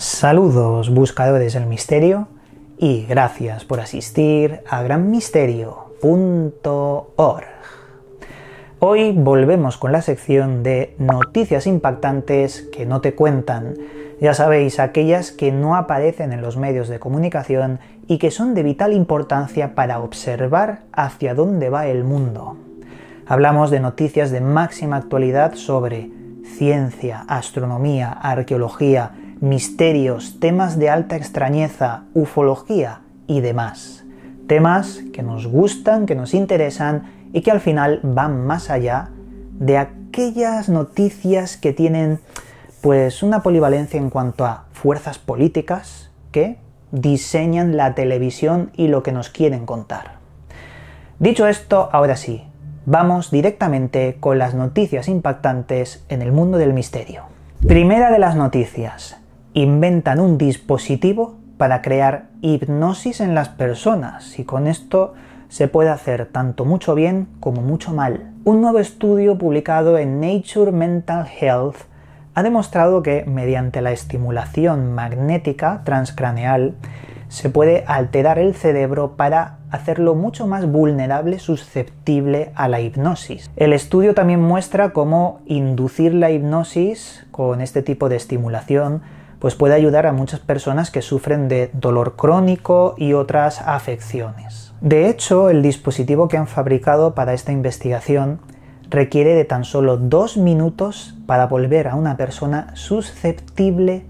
Saludos buscadores del misterio y gracias por asistir a granmisterio.org. Hoy volvemos con la sección de noticias impactantes que no te cuentan. Ya sabéis, aquellas que no aparecen en los medios de comunicación y que son de vital importancia para observar hacia dónde va el mundo. Hablamos de noticias de máxima actualidad sobre ciencia, astronomía, arqueología, misterios, temas de alta extrañeza, ufología y demás. Temas que nos gustan, que nos interesan y que al final van más allá de aquellas noticias que tienen pues una polivalencia en cuanto a fuerzas políticas que diseñan la televisión y lo que nos quieren contar. Dicho esto, ahora sí, vamos directamente con las noticias impactantes en el mundo del misterio. Primera de las noticias inventan un dispositivo para crear hipnosis en las personas y con esto se puede hacer tanto mucho bien como mucho mal. Un nuevo estudio publicado en Nature Mental Health ha demostrado que mediante la estimulación magnética transcraneal se puede alterar el cerebro para hacerlo mucho más vulnerable, susceptible a la hipnosis. El estudio también muestra cómo inducir la hipnosis con este tipo de estimulación pues puede ayudar a muchas personas que sufren de dolor crónico y otras afecciones. De hecho, el dispositivo que han fabricado para esta investigación requiere de tan solo dos minutos para volver a una persona susceptible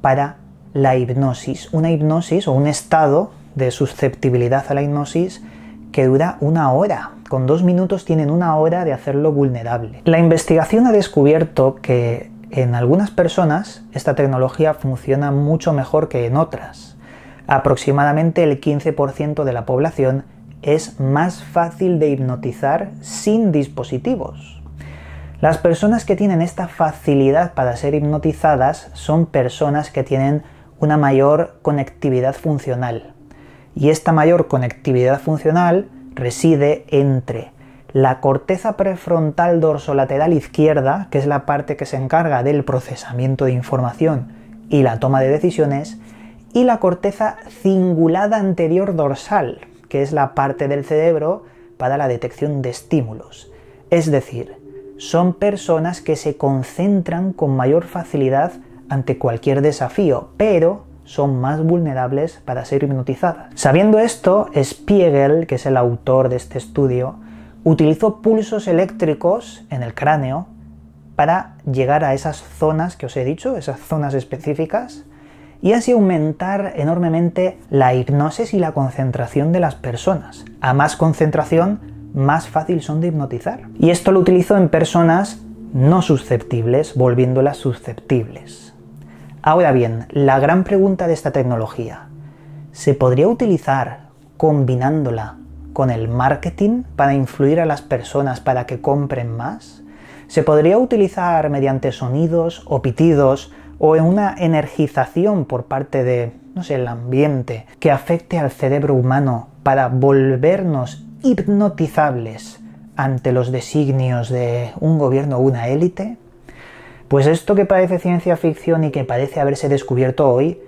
para la hipnosis. Una hipnosis o un estado de susceptibilidad a la hipnosis que dura una hora. Con dos minutos tienen una hora de hacerlo vulnerable. La investigación ha descubierto que en algunas personas esta tecnología funciona mucho mejor que en otras. Aproximadamente el 15% de la población es más fácil de hipnotizar sin dispositivos. Las personas que tienen esta facilidad para ser hipnotizadas son personas que tienen una mayor conectividad funcional. Y esta mayor conectividad funcional reside entre la corteza prefrontal dorsolateral izquierda, que es la parte que se encarga del procesamiento de información y la toma de decisiones, y la corteza cingulada anterior dorsal, que es la parte del cerebro para la detección de estímulos. Es decir, son personas que se concentran con mayor facilidad ante cualquier desafío, pero son más vulnerables para ser hipnotizadas. Sabiendo esto, Spiegel, que es el autor de este estudio, utilizó pulsos eléctricos en el cráneo para llegar a esas zonas que os he dicho, esas zonas específicas, y así aumentar enormemente la hipnosis y la concentración de las personas. A más concentración, más fácil son de hipnotizar. Y esto lo utilizó en personas no susceptibles, volviéndolas susceptibles. Ahora bien, la gran pregunta de esta tecnología, ¿se podría utilizar combinándola con el marketing para influir a las personas para que compren más? ¿Se podría utilizar mediante sonidos o pitidos o en una energización por parte de, no sé, el ambiente que afecte al cerebro humano para volvernos hipnotizables ante los designios de un gobierno o una élite? Pues esto que parece ciencia ficción y que parece haberse descubierto hoy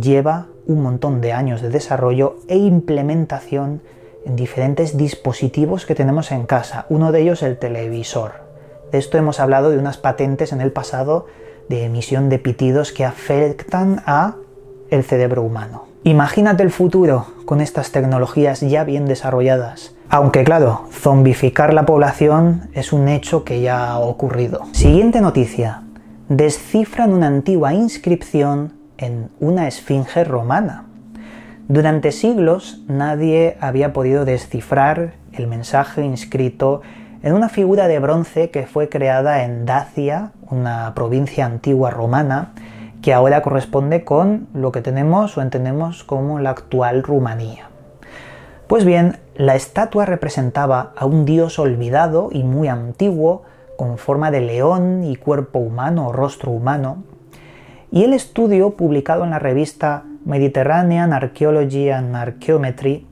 lleva un montón de años de desarrollo e implementación en diferentes dispositivos que tenemos en casa, uno de ellos el televisor. De esto hemos hablado de unas patentes en el pasado de emisión de pitidos que afectan a el cerebro humano. Imagínate el futuro con estas tecnologías ya bien desarrolladas. Aunque claro, zombificar la población es un hecho que ya ha ocurrido. Siguiente noticia. Descifran una antigua inscripción en una esfinge romana. Durante siglos nadie había podido descifrar el mensaje inscrito en una figura de bronce que fue creada en Dacia, una provincia antigua romana, que ahora corresponde con lo que tenemos o entendemos como la actual Rumanía. Pues bien, la estatua representaba a un dios olvidado y muy antiguo, con forma de león y cuerpo humano o rostro humano, y el estudio publicado en la revista Mediterranean Archaeology and Archaeometry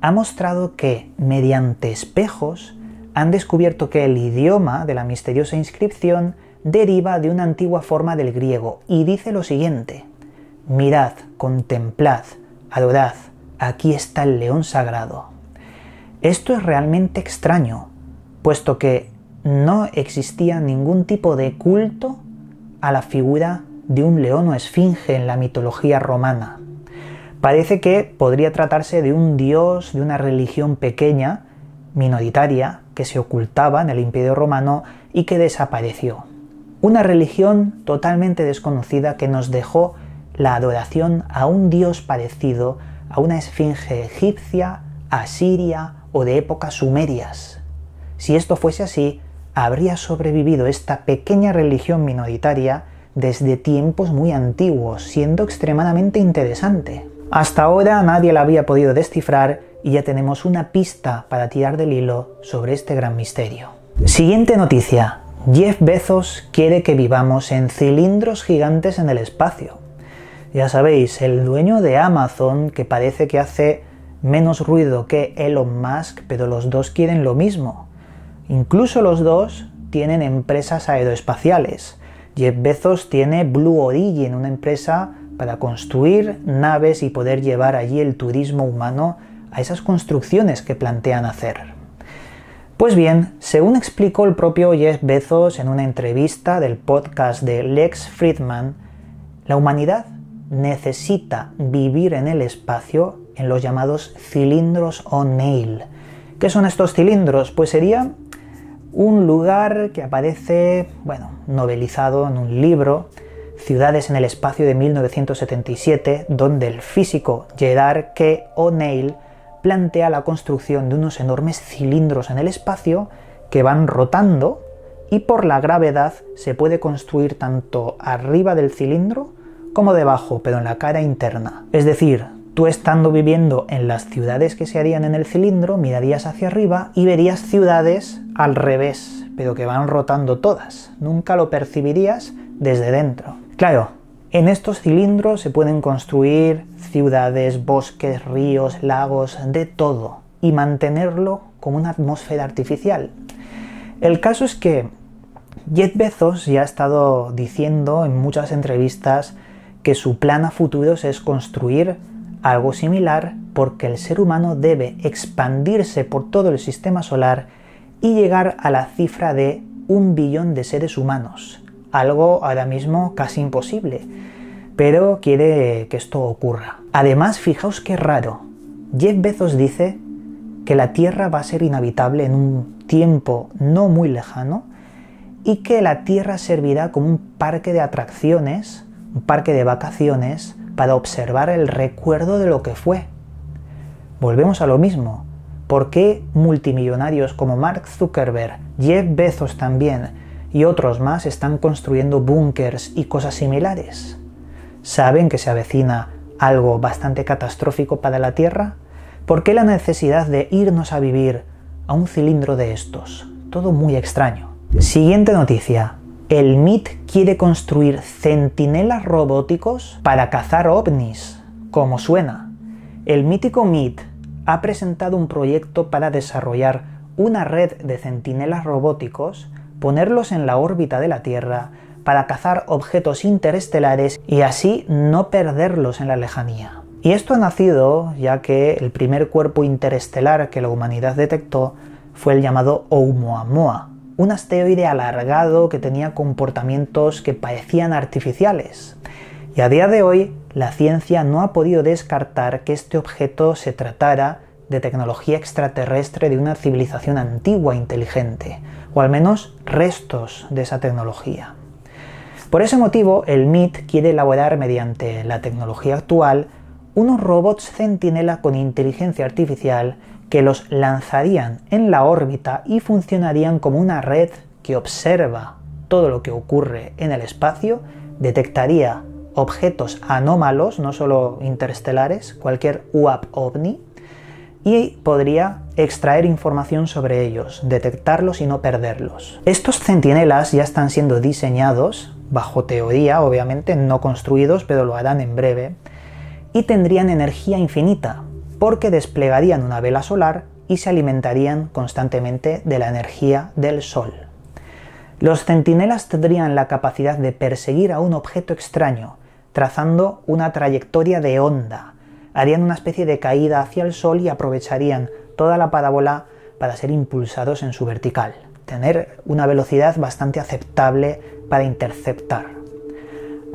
ha mostrado que, mediante espejos, han descubierto que el idioma de la misteriosa inscripción deriva de una antigua forma del griego y dice lo siguiente, mirad, contemplad, adorad, aquí está el león sagrado. Esto es realmente extraño, puesto que no existía ningún tipo de culto a la figura de un león o esfinge en la mitología romana. Parece que podría tratarse de un dios de una religión pequeña, minoritaria, que se ocultaba en el imperio romano y que desapareció. Una religión totalmente desconocida que nos dejó la adoración a un dios parecido a una esfinge egipcia, asiria o de épocas sumerias. Si esto fuese así, habría sobrevivido esta pequeña religión minoritaria desde tiempos muy antiguos, siendo extremadamente interesante. Hasta ahora nadie la había podido descifrar y ya tenemos una pista para tirar del hilo sobre este gran misterio. Siguiente noticia. Jeff Bezos quiere que vivamos en cilindros gigantes en el espacio. Ya sabéis, el dueño de Amazon, que parece que hace menos ruido que Elon Musk, pero los dos quieren lo mismo. Incluso los dos tienen empresas aeroespaciales. Jeff Bezos tiene Blue Origin, una empresa para construir naves y poder llevar allí el turismo humano a esas construcciones que plantean hacer. Pues bien, según explicó el propio Jeff Bezos en una entrevista del podcast de Lex Friedman, la humanidad necesita vivir en el espacio en los llamados cilindros o on-nail. ¿Qué son estos cilindros? Pues sería un lugar que aparece, bueno, novelizado en un libro, Ciudades en el Espacio de 1977, donde el físico Gerard K. O'Neill plantea la construcción de unos enormes cilindros en el espacio que van rotando y por la gravedad se puede construir tanto arriba del cilindro como debajo, pero en la cara interna. Es decir, Tú estando viviendo en las ciudades que se harían en el cilindro, mirarías hacia arriba y verías ciudades al revés, pero que van rotando todas. Nunca lo percibirías desde dentro. Claro, en estos cilindros se pueden construir ciudades, bosques, ríos, lagos, de todo, y mantenerlo como una atmósfera artificial. El caso es que Jet Bezos ya ha estado diciendo en muchas entrevistas que su plan a futuros es construir algo similar porque el ser humano debe expandirse por todo el sistema solar y llegar a la cifra de un billón de seres humanos, algo ahora mismo casi imposible, pero quiere que esto ocurra. Además, fijaos qué raro, Jeff Bezos dice que la Tierra va a ser inhabitable en un tiempo no muy lejano y que la Tierra servirá como un parque de atracciones, un parque de vacaciones, para observar el recuerdo de lo que fue. Volvemos a lo mismo. ¿Por qué multimillonarios como Mark Zuckerberg, Jeff Bezos también y otros más están construyendo búnkers y cosas similares? ¿Saben que se avecina algo bastante catastrófico para la Tierra? ¿Por qué la necesidad de irnos a vivir a un cilindro de estos? Todo muy extraño. Siguiente noticia. El MIT quiere construir centinelas robóticos para cazar ovnis, como suena. El mítico MIT ha presentado un proyecto para desarrollar una red de centinelas robóticos, ponerlos en la órbita de la Tierra, para cazar objetos interestelares y así no perderlos en la lejanía. Y esto ha nacido ya que el primer cuerpo interestelar que la humanidad detectó fue el llamado Oumuamua, un asteroide alargado que tenía comportamientos que parecían artificiales. Y a día de hoy, la ciencia no ha podido descartar que este objeto se tratara de tecnología extraterrestre de una civilización antigua inteligente, o al menos restos de esa tecnología. Por ese motivo, el MIT quiere elaborar mediante la tecnología actual unos robots centinela con inteligencia artificial que los lanzarían en la órbita y funcionarían como una red que observa todo lo que ocurre en el espacio, detectaría objetos anómalos, no solo interestelares, cualquier UAP ovni, y podría extraer información sobre ellos, detectarlos y no perderlos. Estos centinelas ya están siendo diseñados, bajo teoría obviamente, no construidos, pero lo harán en breve, y tendrían energía infinita, porque desplegarían una vela solar y se alimentarían constantemente de la energía del sol. Los centinelas tendrían la capacidad de perseguir a un objeto extraño, trazando una trayectoria de onda. Harían una especie de caída hacia el sol y aprovecharían toda la parábola para ser impulsados en su vertical, tener una velocidad bastante aceptable para interceptar.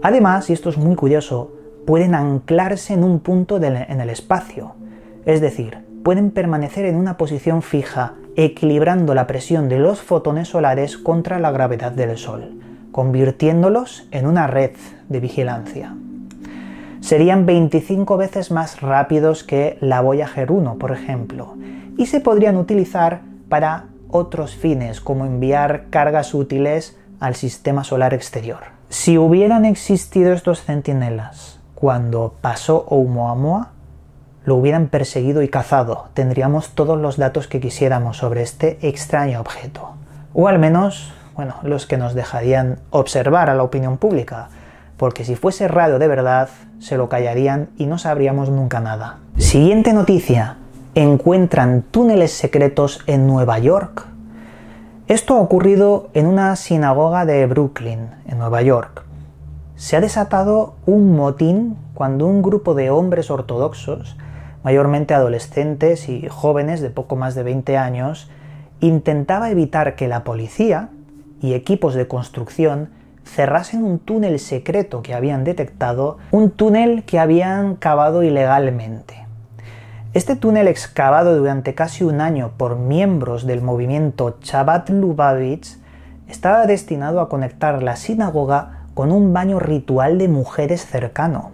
Además, y esto es muy curioso, pueden anclarse en un punto en el espacio, es decir, pueden permanecer en una posición fija, equilibrando la presión de los fotones solares contra la gravedad del Sol, convirtiéndolos en una red de vigilancia. Serían 25 veces más rápidos que la Voyager 1, por ejemplo, y se podrían utilizar para otros fines, como enviar cargas útiles al sistema solar exterior. Si hubieran existido estos centinelas cuando pasó Oumuamua, lo hubieran perseguido y cazado, tendríamos todos los datos que quisiéramos sobre este extraño objeto. O al menos, bueno, los que nos dejarían observar a la opinión pública, porque si fuese raro de verdad, se lo callarían y no sabríamos nunca nada. Siguiente noticia. Encuentran túneles secretos en Nueva York. Esto ha ocurrido en una sinagoga de Brooklyn, en Nueva York. Se ha desatado un motín cuando un grupo de hombres ortodoxos mayormente adolescentes y jóvenes de poco más de 20 años, intentaba evitar que la policía y equipos de construcción cerrasen un túnel secreto que habían detectado, un túnel que habían cavado ilegalmente. Este túnel excavado durante casi un año por miembros del movimiento Chabat Lubavitch estaba destinado a conectar la sinagoga con un baño ritual de mujeres cercano.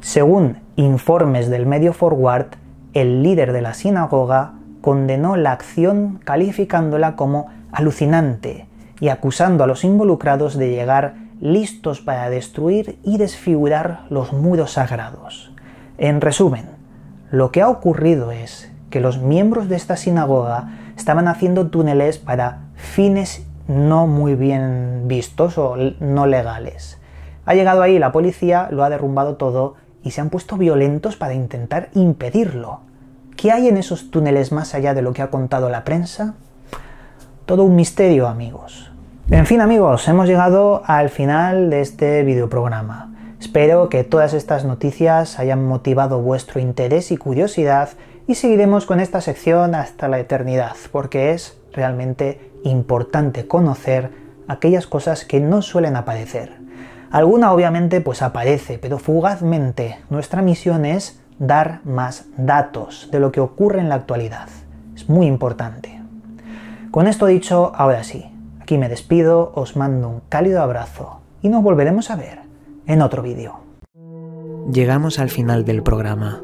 Según informes del medio Forward, el líder de la sinagoga condenó la acción calificándola como alucinante y acusando a los involucrados de llegar listos para destruir y desfigurar los muros sagrados. En resumen, lo que ha ocurrido es que los miembros de esta sinagoga estaban haciendo túneles para fines no muy bien vistos o no legales. Ha llegado ahí la policía, lo ha derrumbado todo y se han puesto violentos para intentar impedirlo. ¿Qué hay en esos túneles más allá de lo que ha contado la prensa? Todo un misterio, amigos. En fin, amigos, hemos llegado al final de este videoprograma. Espero que todas estas noticias hayan motivado vuestro interés y curiosidad y seguiremos con esta sección hasta la eternidad, porque es realmente importante conocer aquellas cosas que no suelen aparecer. Alguna obviamente pues aparece, pero fugazmente. Nuestra misión es dar más datos de lo que ocurre en la actualidad. Es muy importante. Con esto dicho, ahora sí, aquí me despido, os mando un cálido abrazo y nos volveremos a ver en otro vídeo. Llegamos al final del programa.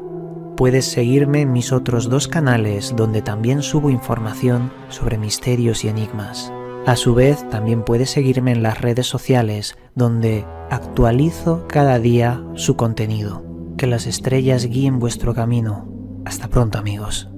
Puedes seguirme en mis otros dos canales donde también subo información sobre misterios y enigmas. A su vez, también puedes seguirme en las redes sociales, donde actualizo cada día su contenido. Que las estrellas guíen vuestro camino. Hasta pronto amigos.